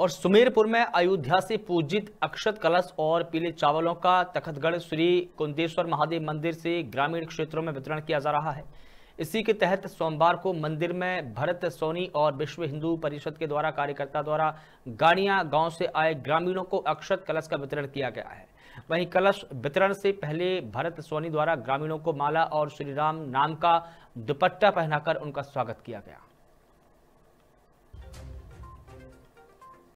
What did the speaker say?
और सुमेरपुर में अयोध्या से पूजित अक्षत कलश और पीले चावलों का तखतगढ़ श्री कुंदेश्वर महादेव मंदिर से ग्रामीण क्षेत्रों में वितरण किया जा रहा है इसी के तहत सोमवार को मंदिर में भरत सोनी और विश्व हिंदू परिषद के द्वारा कार्यकर्ता द्वारा गाड़िया गांव से आए ग्रामीणों को अक्षत कलश का वितरण किया गया है वहीं कलश वितरण से पहले भरत सोनी द्वारा ग्रामीणों को माला और श्रीराम नाम का दुपट्टा पहनाकर उनका स्वागत किया गया